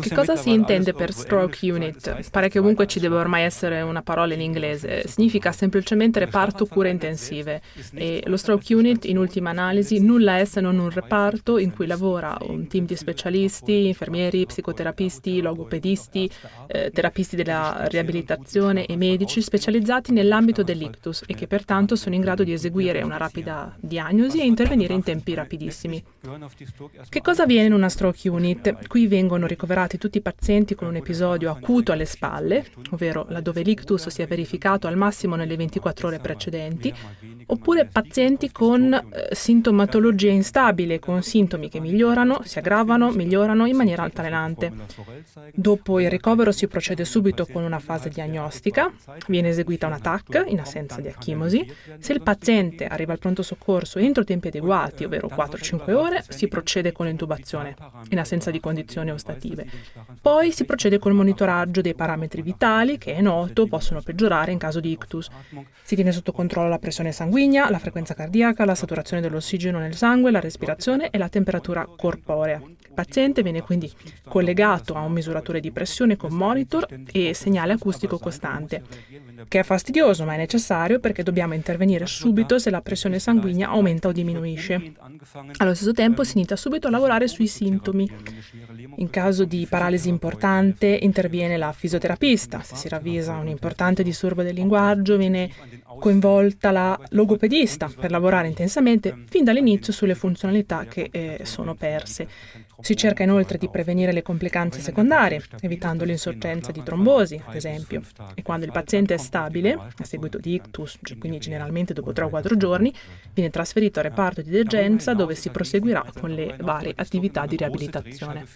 Che cosa si intende per stroke unit? Pare che ovunque ci debba ormai essere una parola in inglese. Significa semplicemente reparto cure intensive. E lo stroke unit, in ultima analisi, nulla è se non un reparto in cui lavora un team di specialisti, infermieri, psicoterapisti, logopedisti, eh, terapisti della riabilitazione e medici specializzati nell'ambito dell'ictus e che pertanto sono in grado di eseguire una rapida diagnosi e intervenire in tempi rapidissimi. Che cosa avviene in una stroke unit? Ovviamente qui vengono ricoverati tutti i pazienti con un episodio acuto alle spalle, ovvero laddove l'ictus si è verificato al massimo nelle 24 ore precedenti, oppure pazienti con eh, sintomatologia instabile, con sintomi che migliorano, si aggravano, migliorano in maniera altalenante. Dopo il ricovero si procede subito con una fase diagnostica, viene eseguita una TAC in assenza di acchimosi. Se il paziente arriva al pronto soccorso entro tempi adeguati, ovvero 4-5 ore, si procede con l'intubazione in assenza di condizioni ostative. Poi si procede col monitoraggio dei parametri vitali che è noto possono peggiorare in caso di ictus. Si tiene sotto controllo la pressione sanguigna sanguigna, la frequenza cardiaca, la saturazione dell'ossigeno nel sangue, la respirazione e la temperatura corporea. Il paziente viene quindi collegato a un misuratore di pressione con monitor e segnale acustico costante, che è fastidioso ma è necessario perché dobbiamo intervenire subito se la pressione sanguigna aumenta o diminuisce. Allo stesso tempo si inizia subito a lavorare sui sintomi. In caso di paralisi importante interviene la fisioterapista, se si ravvisa un importante disturbo del linguaggio viene coinvolta la logopedista per lavorare intensamente fin dall'inizio sulle funzionalità che eh, sono perse. Si cerca inoltre di prevenire le complicanze secondarie, evitando l'insorgenza di trombosi, ad esempio. E quando il paziente è stabile, a seguito di ictus, cioè quindi generalmente dopo 3 o 4 giorni, viene trasferito al reparto di degenza dove si proseguirà con le varie attività di riabilitazione.